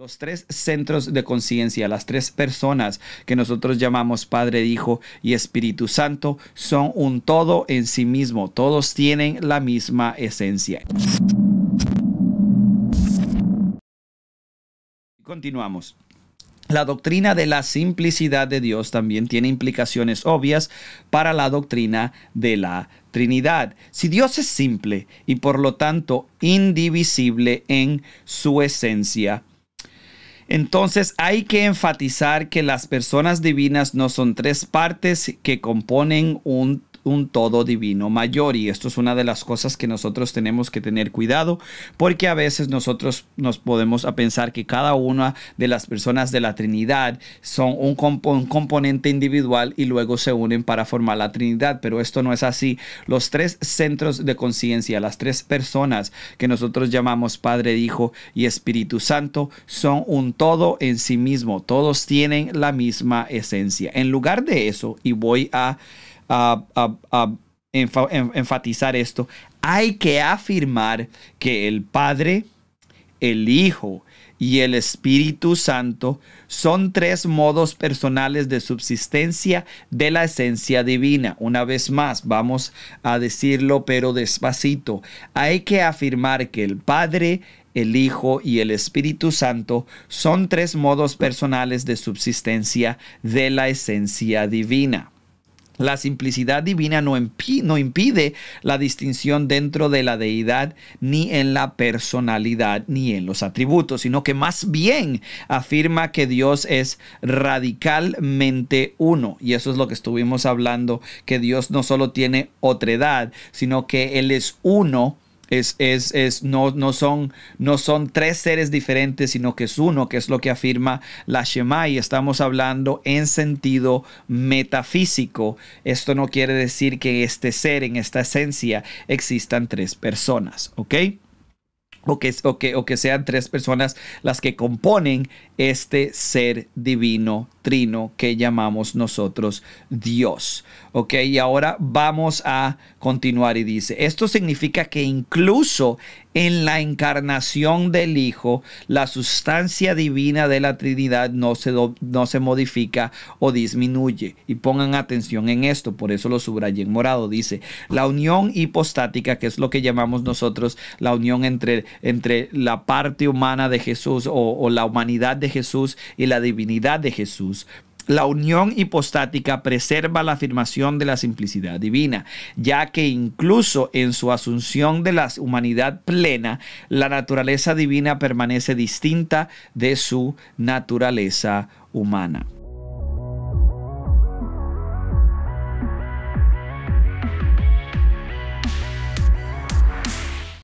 Los tres centros de conciencia, las tres personas que nosotros llamamos Padre, Hijo y Espíritu Santo, son un todo en sí mismo. Todos tienen la misma esencia. Continuamos. La doctrina de la simplicidad de Dios también tiene implicaciones obvias para la doctrina de la Trinidad. Si Dios es simple y por lo tanto indivisible en su esencia, entonces hay que enfatizar que las personas divinas no son tres partes que componen un un todo divino mayor y esto es una de las cosas que nosotros tenemos que tener cuidado porque a veces nosotros nos podemos a pensar que cada una de las personas de la Trinidad son un, un componente individual y luego se unen para formar la Trinidad, pero esto no es así. Los tres centros de conciencia, las tres personas que nosotros llamamos Padre, Hijo y Espíritu Santo son un todo en sí mismo, todos tienen la misma esencia. En lugar de eso, y voy a a, enfatizar esto. Hay que afirmar que el Padre, el Hijo y el Espíritu Santo son tres modos personales de subsistencia de la esencia divina. Una vez más, vamos a decirlo pero despacito. Hay que afirmar que el Padre, el Hijo y el Espíritu Santo son tres modos personales de subsistencia de la esencia divina. La simplicidad divina no, impide, no impide la distinción dentro de la deidad, ni en la personalidad, ni en los atributos, sino que más bien afirma que Dios es radicalmente uno. Y eso es lo que estuvimos hablando, que Dios no solo tiene otredad, sino que Él es uno es, no, no, son, no son tres seres diferentes, sino que es uno, que es lo que afirma la Shema, y estamos hablando en sentido metafísico. Esto no quiere decir que este ser, en esta esencia, existan tres personas, ¿ok? o, que, o que sean tres personas las que componen este ser divino trino que llamamos nosotros Dios. Ok, y ahora vamos a continuar y dice, esto significa que incluso en la encarnación del Hijo, la sustancia divina de la Trinidad no se, no se modifica o disminuye. Y pongan atención en esto, por eso lo subrayé en morado. Dice, la unión hipostática, que es lo que llamamos nosotros la unión entre, entre la parte humana de Jesús o la humanidad de Jesús y la divinidad de Jesús la unión hipostática preserva la afirmación de la simplicidad divina, ya que incluso en su asunción de la humanidad plena, la naturaleza divina permanece distinta de su naturaleza humana.